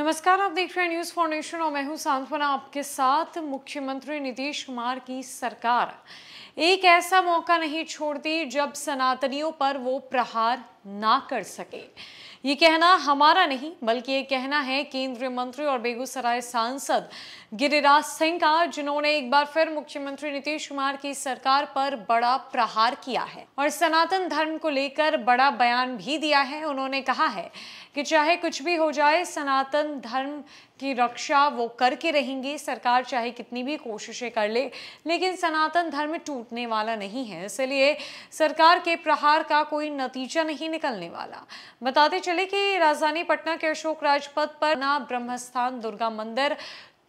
नमस्कार आप देख रहे हैं न्यूज़ फाउंडेशन और मैं हूं सांत्वना आपके साथ मुख्यमंत्री नीतीश कुमार की सरकार एक ऐसा मौका नहीं छोड़ती जब सनातनियों पर वो प्रहार ना कर सके ये कहना हमारा नहीं बल्कि ये कहना है केंद्रीय मंत्री और बेगूसराय सांसद गिरिराज सिंह का जिन्होंने एक बार फिर मुख्यमंत्री नीतीश कुमार की सरकार पर बड़ा प्रहार किया है और सनातन धर्म को लेकर बड़ा बयान भी दिया है उन्होंने कहा है कि चाहे कुछ भी हो जाए सनातन धर्म की रक्षा वो करके रहेंगे सरकार चाहे कितनी भी कोशिशें कर ले लेकिन सनातन धर्म टूटने वाला नहीं है इसलिए सरकार के प्रहार का कोई नतीजा नहीं निकलने वाला बताते चले कि राजधानी पटना के अशोक राजपथ पर ना ब्रह्मस्थान दुर्गा मंदिर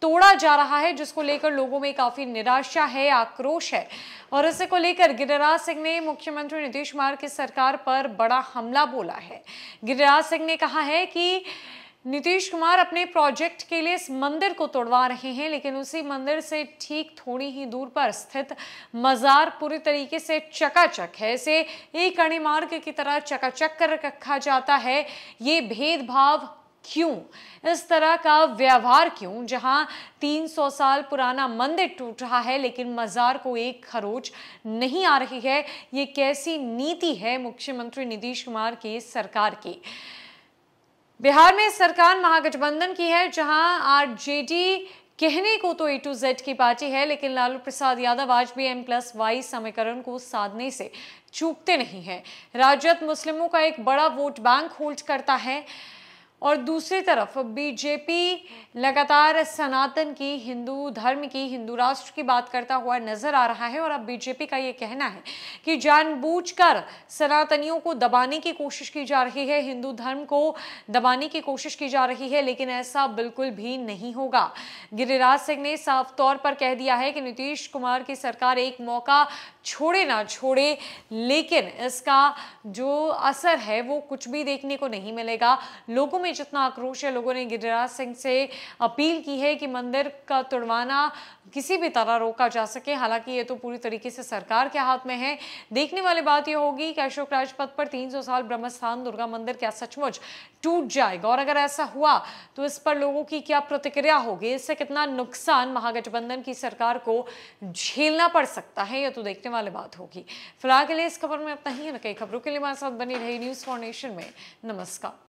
तोड़ा जा रहा है जिसको लेकर लोगों में काफी निराशा है आक्रोश है और इसे को लेकर गिरिराज सिंह ने मुख्यमंत्री नीतीश कुमार की सरकार पर बड़ा हमला बोला है गिरिराज सिंह ने कहा है कि नीतीश कुमार अपने प्रोजेक्ट के लिए इस मंदिर को तोड़वा रहे हैं लेकिन उसी मंदिर से ठीक थोड़ी ही दूर पर स्थित मज़ार पूरी तरीके से चकाचक है इसे एक अणिमार्ग की तरह चकाचक कर रखा जाता है ये भेदभाव क्यों इस तरह का व्यवहार क्यों जहां 300 साल पुराना मंदिर टूट रहा है लेकिन मज़ार को एक खरोच नहीं आ रही है ये कैसी नीति है मुख्यमंत्री नीतीश कुमार की सरकार की बिहार में सरकार महागठबंधन की है जहां आरजेडी कहने को तो ए टू जेड की पार्टी है लेकिन लालू प्रसाद यादव आज भी एम प्लस वाई समीकरण को साधने से चूकते नहीं है राजद मुस्लिमों का एक बड़ा वोट बैंक होल्ड करता है और दूसरी तरफ बीजेपी लगातार सनातन की हिंदू धर्म की हिंदू राष्ट्र की बात करता हुआ नजर आ रहा है और अब बीजेपी का ये कहना है कि जानबूझकर सनातनियों को दबाने की कोशिश की जा रही है हिंदू धर्म को दबाने की कोशिश की जा रही है लेकिन ऐसा बिल्कुल भी नहीं होगा गिरिराज सिंह ने साफ तौर पर कह दिया है कि नीतीश कुमार की सरकार एक मौका छोड़े ना छोड़े लेकिन इसका जो असर है वो कुछ भी देखने को नहीं मिलेगा लोगों में में जितना आक्रोश है लोगों ने गिरिराज सिंह से अपील की है कि मंदिर का तुड़वाना किसी भी तरह रोका जा सके हालांकि ये तो पूरी तरीके से सरकार के हाथ में है देखने वाली बात यह होगी कि अशोक राजपथ पर 300 साल ब्रह्मस्थान दुर्गा मंदिर क्या सचमुच टूट जाएगा और अगर ऐसा हुआ तो इस पर लोगों की क्या प्रतिक्रिया होगी इससे कितना नुकसान महागठबंधन की सरकार को झेलना पड़ सकता है यह तो देखने वाली बात होगी फिलहाल के लिए इस खबर में अपना ही कई खबरों के लिए हमारे साथ बनी रही न्यूज फॉर नेशन में नमस्कार